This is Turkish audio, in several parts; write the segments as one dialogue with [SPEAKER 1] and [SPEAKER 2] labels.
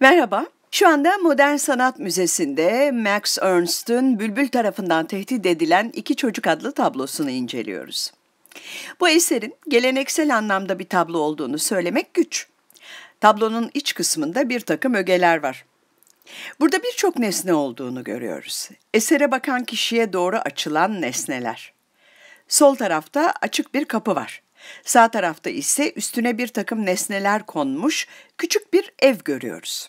[SPEAKER 1] Merhaba. Şu anda Modern Sanat Müzesi'nde Max Ernst'ün Bülbül tarafından tehdit edilen iki Çocuk adlı tablosunu inceliyoruz. Bu eserin geleneksel anlamda bir tablo olduğunu söylemek güç. Tablonun iç kısmında bir takım ögeler var. Burada birçok nesne olduğunu görüyoruz. Esere bakan kişiye doğru açılan nesneler. Sol tarafta açık bir kapı var. Sağ tarafta ise üstüne bir takım nesneler konmuş küçük bir ev görüyoruz.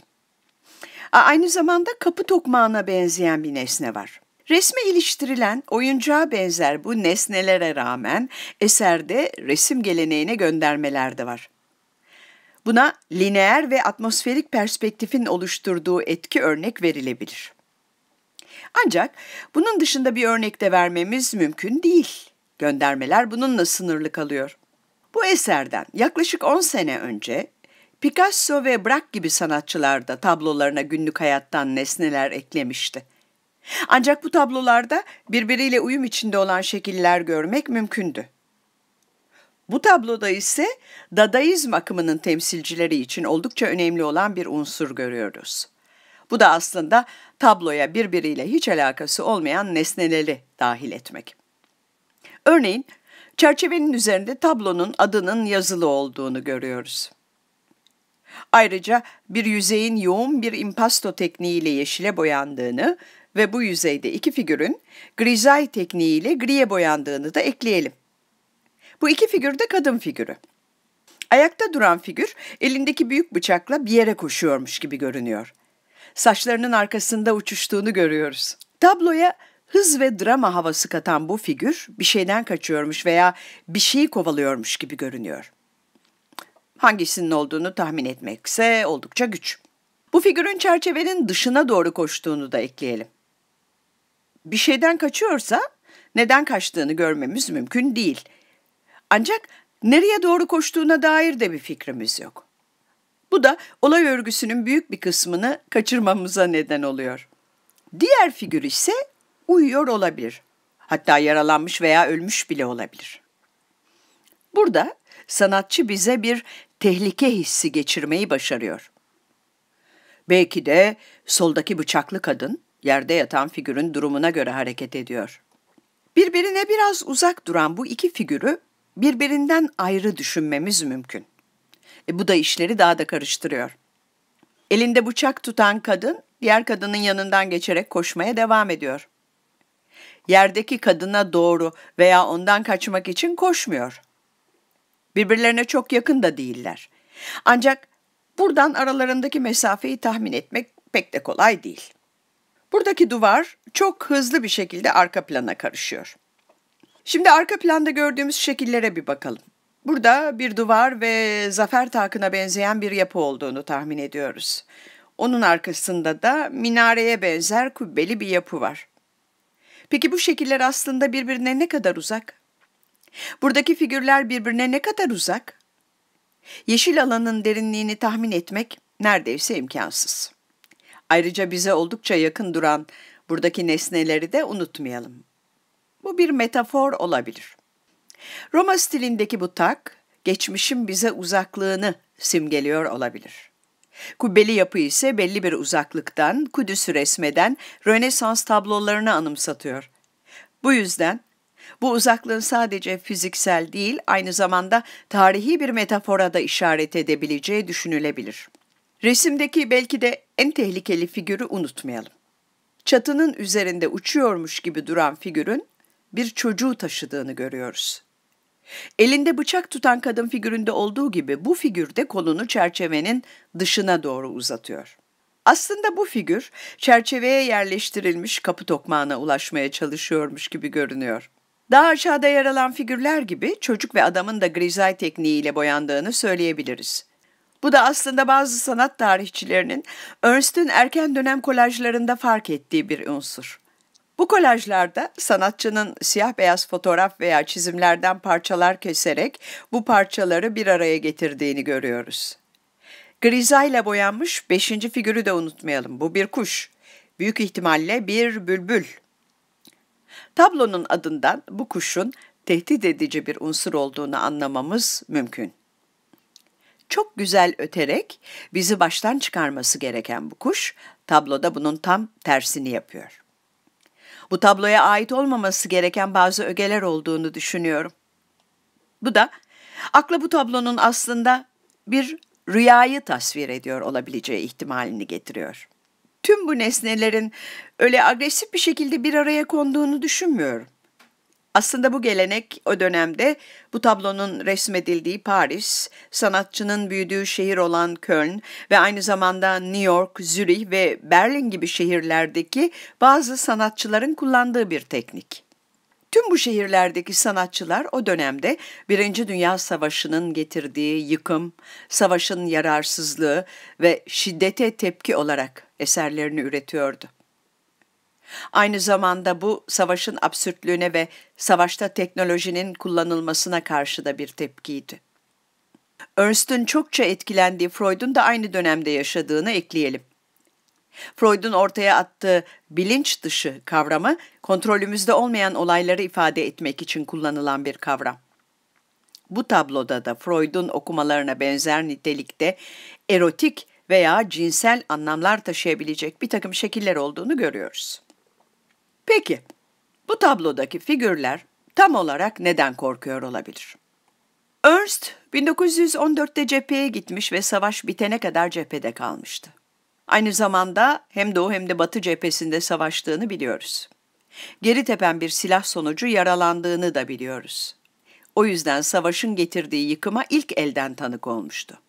[SPEAKER 1] Aynı zamanda kapı tokmağına benzeyen bir nesne var. Resme iliştirilen oyuncağa benzer bu nesnelere rağmen eserde resim geleneğine göndermeler de var. Buna lineer ve atmosferik perspektifin oluşturduğu etki örnek verilebilir. Ancak bunun dışında bir örnek de vermemiz mümkün değil. Göndermeler bununla sınırlı kalıyor. Bu eserden yaklaşık 10 sene önce Picasso ve Braque gibi sanatçılar da tablolarına günlük hayattan nesneler eklemişti. Ancak bu tablolarda birbiriyle uyum içinde olan şekiller görmek mümkündü. Bu tabloda ise Dadaizm akımının temsilcileri için oldukça önemli olan bir unsur görüyoruz. Bu da aslında tabloya birbiriyle hiç alakası olmayan nesneleri dahil etmek. Örneğin Çerçevenin üzerinde tablonun adının yazılı olduğunu görüyoruz. Ayrıca bir yüzeyin yoğun bir impasto tekniğiyle yeşile boyandığını ve bu yüzeyde iki figürün grizay tekniğiyle griye boyandığını da ekleyelim. Bu iki figür de kadın figürü. Ayakta duran figür elindeki büyük bıçakla bir yere koşuyormuş gibi görünüyor. Saçlarının arkasında uçuştuğunu görüyoruz. Tabloya Hız ve drama havası katan bu figür bir şeyden kaçıyormuş veya bir şeyi kovalıyormuş gibi görünüyor. Hangisinin olduğunu tahmin etmekse oldukça güç. Bu figürün çerçevenin dışına doğru koştuğunu da ekleyelim. Bir şeyden kaçıyorsa neden kaçtığını görmemiz mümkün değil. Ancak nereye doğru koştuğuna dair de bir fikrimiz yok. Bu da olay örgüsünün büyük bir kısmını kaçırmamıza neden oluyor. Diğer figür ise uyuyor olabilir. Hatta yaralanmış veya ölmüş bile olabilir. Burada sanatçı bize bir tehlike hissi geçirmeyi başarıyor. Belki de soldaki bıçaklı kadın yerde yatan figürün durumuna göre hareket ediyor. Birbirine biraz uzak duran bu iki figürü birbirinden ayrı düşünmemiz mümkün. E, bu da işleri daha da karıştırıyor. Elinde bıçak tutan kadın diğer kadının yanından geçerek koşmaya devam ediyor yerdeki kadına doğru veya ondan kaçmak için koşmuyor. Birbirlerine çok yakın da değiller. Ancak buradan aralarındaki mesafeyi tahmin etmek pek de kolay değil. Buradaki duvar çok hızlı bir şekilde arka plana karışıyor. Şimdi arka planda gördüğümüz şekillere bir bakalım. Burada bir duvar ve zafer takına benzeyen bir yapı olduğunu tahmin ediyoruz. Onun arkasında da minareye benzer kubbeli bir yapı var. Peki bu şekiller aslında birbirine ne kadar uzak? Buradaki figürler birbirine ne kadar uzak? Yeşil alanın derinliğini tahmin etmek neredeyse imkansız. Ayrıca bize oldukça yakın duran buradaki nesneleri de unutmayalım. Bu bir metafor olabilir. Roma stilindeki bu tak, geçmişin bize uzaklığını simgeliyor olabilir. Kubbeli yapı ise belli bir uzaklıktan Kudüs'ü resmeden Rönesans tablolarını anımsatıyor. Bu yüzden bu uzaklığın sadece fiziksel değil, aynı zamanda tarihi bir metafora da işaret edebileceği düşünülebilir. Resimdeki belki de en tehlikeli figürü unutmayalım. Çatının üzerinde uçuyormuş gibi duran figürün bir çocuğu taşıdığını görüyoruz. Elinde bıçak tutan kadın figüründe olduğu gibi bu figür de kolunu çerçevenin dışına doğru uzatıyor. Aslında bu figür çerçeveye yerleştirilmiş kapı tokmağına ulaşmaya çalışıyormuş gibi görünüyor. Daha aşağıda yer alan figürler gibi çocuk ve adamın da grizay tekniğiyle boyandığını söyleyebiliriz. Bu da aslında bazı sanat tarihçilerinin Ernst'ün erken dönem kolajlarında fark ettiği bir unsur. Bu kolajlarda sanatçının siyah beyaz fotoğraf veya çizimlerden parçalar keserek bu parçaları bir araya getirdiğini görüyoruz. Grizayla boyanmış beşinci figürü de unutmayalım. Bu bir kuş. Büyük ihtimalle bir bülbül. Tablonun adından bu kuşun tehdit edici bir unsur olduğunu anlamamız mümkün. Çok güzel öterek bizi baştan çıkarması gereken bu kuş tabloda bunun tam tersini yapıyor bu tabloya ait olmaması gereken bazı ögeler olduğunu düşünüyorum. Bu da akla bu tablonun aslında bir rüyayı tasvir ediyor olabileceği ihtimalini getiriyor. Tüm bu nesnelerin öyle agresif bir şekilde bir araya konduğunu düşünmüyorum. Aslında bu gelenek o dönemde bu tablonun resmedildiği Paris, sanatçının büyüdüğü şehir olan Köln ve aynı zamanda New York, Zürih ve Berlin gibi şehirlerdeki bazı sanatçıların kullandığı bir teknik. Tüm bu şehirlerdeki sanatçılar o dönemde Birinci Dünya Savaşı'nın getirdiği yıkım, savaşın yararsızlığı ve şiddete tepki olarak eserlerini üretiyordu. Aynı zamanda bu savaşın absürtlüğüne ve savaşta teknolojinin kullanılmasına karşı da bir tepkiydi. Ernst'ün çokça etkilendiği Freud'un da aynı dönemde yaşadığını ekleyelim. Freud'un ortaya attığı bilinç dışı kavramı kontrolümüzde olmayan olayları ifade etmek için kullanılan bir kavram. Bu tabloda da Freud'un okumalarına benzer nitelikte erotik veya cinsel anlamlar taşıyabilecek bir takım şekiller olduğunu görüyoruz. Peki, bu tablodaki figürler tam olarak neden korkuyor olabilir? Ernst 1914'te cepheye gitmiş ve savaş bitene kadar cephede kalmıştı. Aynı zamanda hem Doğu hem de Batı cephesinde savaştığını biliyoruz. Geri tepen bir silah sonucu yaralandığını da biliyoruz. O yüzden savaşın getirdiği yıkıma ilk elden tanık olmuştu.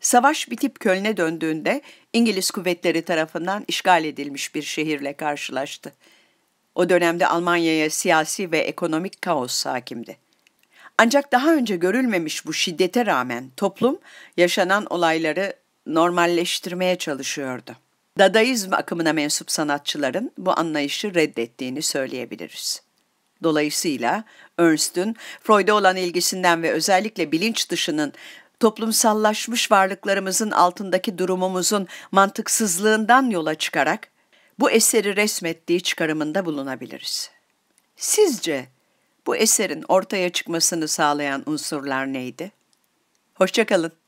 [SPEAKER 1] Savaş bitip Köln'e döndüğünde İngiliz kuvvetleri tarafından işgal edilmiş bir şehirle karşılaştı o dönemde Almanya'ya siyasi ve ekonomik kaos hakimdi. Ancak daha önce görülmemiş bu şiddete rağmen toplum yaşanan olayları normalleştirmeye çalışıyordu. Dadaizm akımına mensup sanatçıların bu anlayışı reddettiğini söyleyebiliriz. Dolayısıyla Ernst'ün Freud'a olan ilgisinden ve özellikle bilinç dışının toplumsallaşmış varlıklarımızın altındaki durumumuzun mantıksızlığından yola çıkarak bu eseri resmettiği çıkarımında bulunabiliriz. Sizce bu eserin ortaya çıkmasını sağlayan unsurlar neydi? Hoşçakalın.